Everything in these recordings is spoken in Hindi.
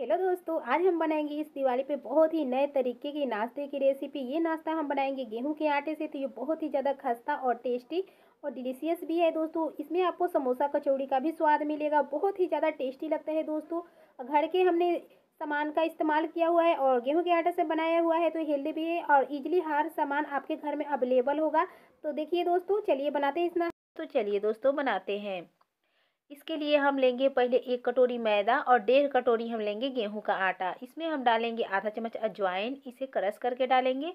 हेलो दोस्तों आज हम बनाएंगे इस दिवाली पे बहुत ही नए तरीके की नाश्ते की रेसिपी ये नाश्ता हम बनाएंगे गेहूं के आटे से तो ये बहुत ही ज़्यादा खस्ता और टेस्टी और डिलीशियस भी है दोस्तों इसमें आपको समोसा कचौड़ी का भी स्वाद मिलेगा बहुत ही ज़्यादा टेस्टी लगता है दोस्तों घर के हमने सामान का इस्तेमाल किया हुआ है और गेहूँ के आटे से बनाया हुआ है तो हेल्दी भी है और इजिली हर सामान आपके घर में अवेलेबल होगा तो देखिए दोस्तों चलिए बनाते हैं इस नाश्ता तो चलिए दोस्तों बनाते हैं इसके लिए हम लेंगे पहले एक कटोरी मैदा और डेढ़ कटोरी हम लेंगे गेहूं का आटा इसमें हम डालेंगे आधा चम्मच अजवाइन इसे क्रश करके डालेंगे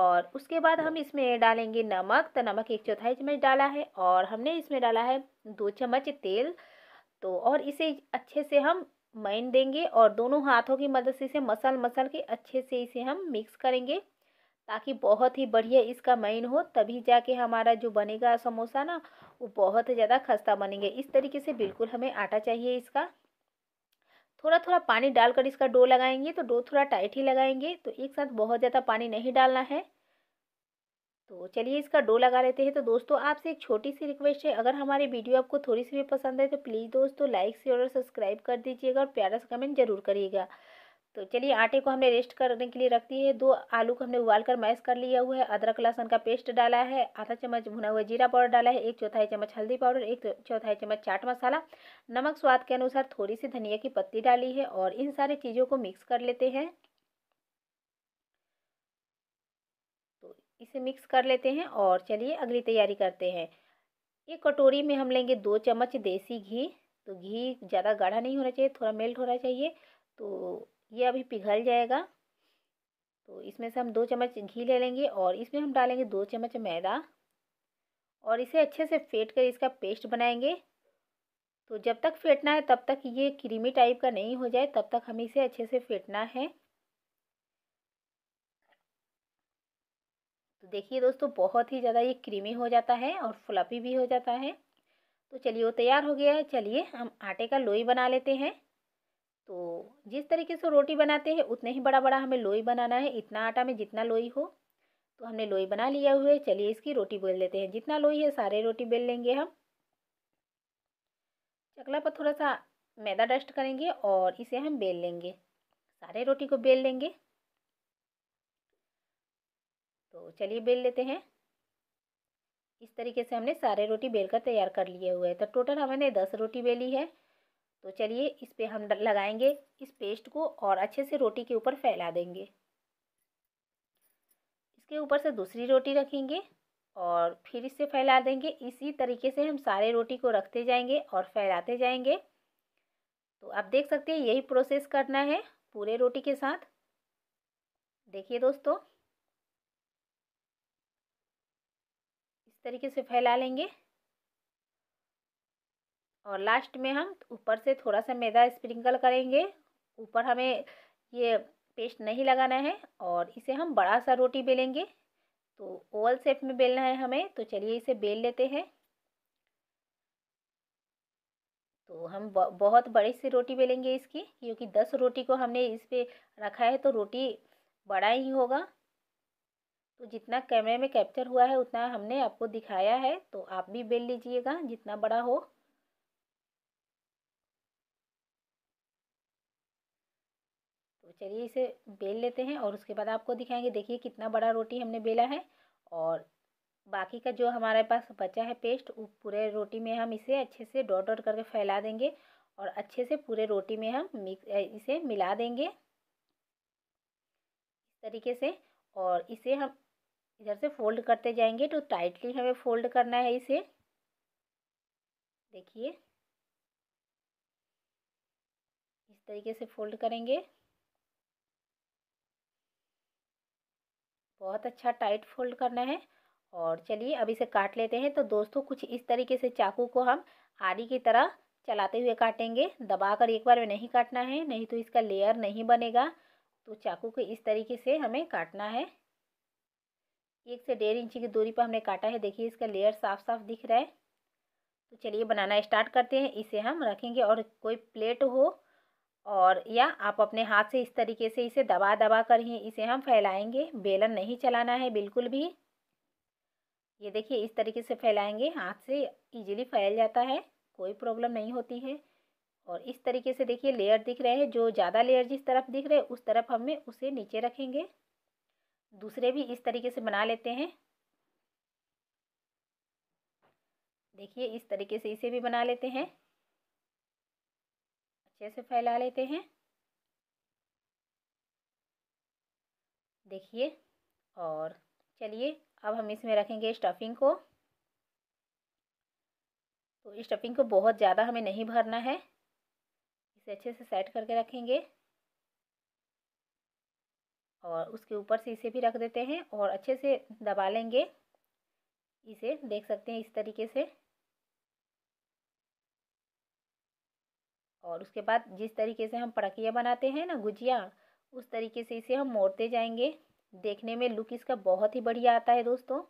और उसके बाद हम इसमें डालेंगे नमक तो नमक एक चौथाई चम्मच डाला है और हमने इसमें डाला है दो चम्मच तेल तो और इसे अच्छे से हम मैन देंगे और दोनों हाथों की मदद से इसे मसल मसल के अच्छे से इसे हम मिक्स करेंगे ताकि बहुत ही बढ़िया इसका मैन हो तभी जाके हमारा जो बनेगा समोसा ना वो बहुत ज़्यादा खस्ता बनेंगे इस तरीके से बिल्कुल हमें आटा चाहिए इसका थोड़ा थोड़ा पानी डालकर इसका डो लगाएंगे तो डो थोड़ा टाइट ही लगाएंगे तो एक साथ बहुत ज़्यादा पानी नहीं डालना है तो चलिए इसका डो लगा लेते हैं तो दोस्तों आपसे एक छोटी सी रिक्वेस्ट है अगर हमारी वीडियो आपको थोड़ी सी भी पसंद है तो प्लीज़ दोस्तों लाइक शेयर और सब्सक्राइब कर दीजिएगा और प्यारा सा कमेंट जरूर करिएगा तो चलिए आटे को हमने रेस्ट करने के लिए रख दिए है दो आलू को हमने उबाल कर मैश कर लिया हुआ है अदरक लहसन का पेस्ट डाला है आधा चम्मच भुना हुआ जीरा पाउडर डाला है एक चौथाई चम्मच हल्दी पाउडर एक चौथाई चम्मच चाट मसाला नमक स्वाद के अनुसार थोड़ी सी धनिया की पत्ती डाली है और इन सारी चीज़ों को मिक्स कर लेते हैं तो इसे मिक्स कर लेते हैं और चलिए अगली तैयारी करते हैं एक कटोरी में हम लेंगे दो चम्मच देसी घी तो घी ज़्यादा गाढ़ा नहीं होना चाहिए थोड़ा मेल्ट होना चाहिए तो ये अभी पिघल जाएगा तो इसमें से हम दो चम्मच घी ले लेंगे और इसमें हम डालेंगे दो चम्मच मैदा और इसे अच्छे से फेंट कर इसका पेस्ट बनाएंगे तो जब तक फेंटना है तब तक ये क्रीमी टाइप का नहीं हो जाए तब तक हमें इसे अच्छे से फेंटना है तो देखिए दोस्तों बहुत ही ज़्यादा ये क्रीमी हो जाता है और फ्लफी भी हो जाता है तो चलिए वो तैयार हो गया है चलिए हम आटे का लोई बना लेते हैं तो जिस तरीके से रोटी बनाते हैं उतना ही बड़ा बड़ा हमें लोई बनाना है इतना आटा में जितना लोई हो तो हमने लोई बना लिया हुए चलिए इसकी रोटी बेल लेते हैं जितना लोई है सारे रोटी बेल लेंगे हम चकला पर थोड़ा सा मैदा डस्ट करेंगे और इसे हम बेल लेंगे सारे रोटी को बेल लेंगे तो चलिए बेल लेते हैं इस तरीके से हमने सारे रोटी बेल कर तैयार कर लिए हुए हैं तो टोटल हमने दस रोटी बेली है तो चलिए इस पे हम लगाएंगे इस पेस्ट को और अच्छे से रोटी के ऊपर फैला देंगे इसके ऊपर से दूसरी रोटी रखेंगे और फिर इससे फैला देंगे इसी तरीके से हम सारे रोटी को रखते जाएंगे और फैलाते जाएंगे तो आप देख सकते हैं यही प्रोसेस करना है पूरे रोटी के साथ देखिए दोस्तों इस तरीके से फैला लेंगे और लास्ट में हम ऊपर से थोड़ा सा मैदा स्प्रिंकल करेंगे ऊपर हमें ये पेस्ट नहीं लगाना है और इसे हम बड़ा सा रोटी बेलेंगे तो ओवल शेप में बेलना है हमें तो चलिए इसे बेल लेते हैं तो हम बहुत बड़ी सी रोटी बेलेंगे इसकी क्योंकि दस रोटी को हमने इस पर रखा है तो रोटी बड़ा ही होगा तो जितना कैमरे में कैप्चर हुआ है उतना हमने आपको दिखाया है तो आप भी बेल लीजिएगा जितना बड़ा हो तो चलिए इसे बेल लेते हैं और उसके बाद आपको दिखाएंगे देखिए कितना बड़ा रोटी हमने बेला है और बाकी का जो हमारे पास बचा है पेस्ट वो पूरे रोटी में हम इसे अच्छे से डॉट डॉट करके फैला देंगे और अच्छे से पूरे रोटी में हम इसे मिला देंगे इस तरीके से और इसे हम इधर से फोल्ड करते जाएंगे तो टाइटली हमें फोल्ड करना है इसे देखिए इस तरीके से फोल्ड करेंगे बहुत अच्छा टाइट फोल्ड करना है और चलिए अब इसे काट लेते हैं तो दोस्तों कुछ इस तरीके से चाकू को हम आरी की तरह चलाते हुए काटेंगे दबा कर एक बार में नहीं काटना है नहीं तो इसका लेयर नहीं बनेगा तो चाकू को इस तरीके से हमें काटना है एक से डेढ़ इंच की दूरी पर हमने काटा है देखिए इसका लेयर साफ साफ दिख रहा है तो चलिए बनाना स्टार्ट करते हैं इसे हम रखेंगे और कोई प्लेट हो और या आप अपने हाथ से इस तरीके से इसे दबा दबा कर ही इसे हम फैलाएंगे बेलन नहीं चलाना है बिल्कुल भी ये देखिए इस तरीके से फैलाएंगे हाथ से इजीली फैल जाता है कोई प्रॉब्लम नहीं होती है और इस तरीके से देखिए लेयर दिख रहे हैं जो ज़्यादा लेयर जिस तरफ दिख रहे हैं उस तरफ हमें उसे नीचे रखेंगे दूसरे भी इस तरीके से बना लेते हैं देखिए इस तरीके से इसे भी बना लेते हैं अच्छे से फैला लेते हैं देखिए और चलिए अब हम इसमें रखेंगे स्टफिंग को तो स्टफिंग को बहुत ज़्यादा हमें नहीं भरना है इसे अच्छे से सेट करके रखेंगे और उसके ऊपर से इसे भी रख देते हैं और अच्छे से दबा लेंगे इसे देख सकते हैं इस तरीके से और उसके बाद जिस तरीके से हम पड़किया बनाते हैं ना गुजिया उस तरीके से इसे हम मोड़ते जाएंगे देखने में लुक इसका बहुत ही बढ़िया आता है दोस्तों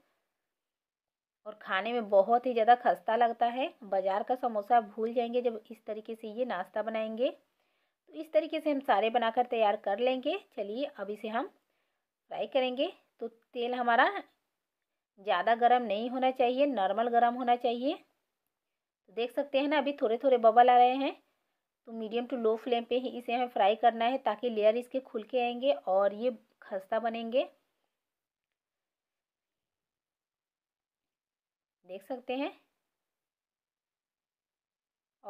और खाने में बहुत ही ज़्यादा खस्ता लगता है बाज़ार का समोसा भूल जाएंगे जब इस तरीके से ये नाश्ता बनाएंगे तो इस तरीके से हम सारे बनाकर तैयार कर लेंगे चलिए अब इसे हम फ्राई करेंगे तो तेल हमारा ज़्यादा गर्म नहीं होना चाहिए नॉर्मल गर्म होना चाहिए तो देख सकते हैं ना अभी थोड़े थोड़े बबल आ रहे हैं तो मीडियम टू लो फ्लेम पे ही इसे हमें फ्राई करना है ताकि लेयर इसके खुल के आएंगे और ये खस्ता बनेंगे देख सकते हैं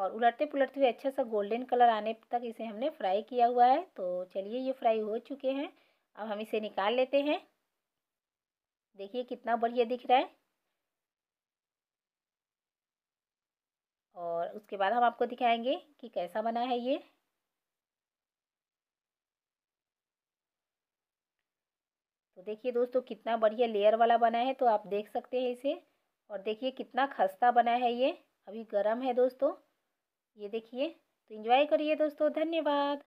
और उलटते पुलटते हुए अच्छा सा गोल्डन कलर आने तक इसे हमने फ्राई किया हुआ है तो चलिए ये फ्राई हो चुके हैं अब हम इसे निकाल लेते हैं देखिए कितना बढ़िया दिख रहा है और उसके बाद हम आपको दिखाएंगे कि कैसा बना है ये तो देखिए दोस्तों कितना बढ़िया लेयर वाला बना है तो आप देख सकते हैं इसे और देखिए कितना खस्ता बना है ये अभी गर्म है दोस्तों ये देखिए तो इन्जॉय करिए दोस्तों धन्यवाद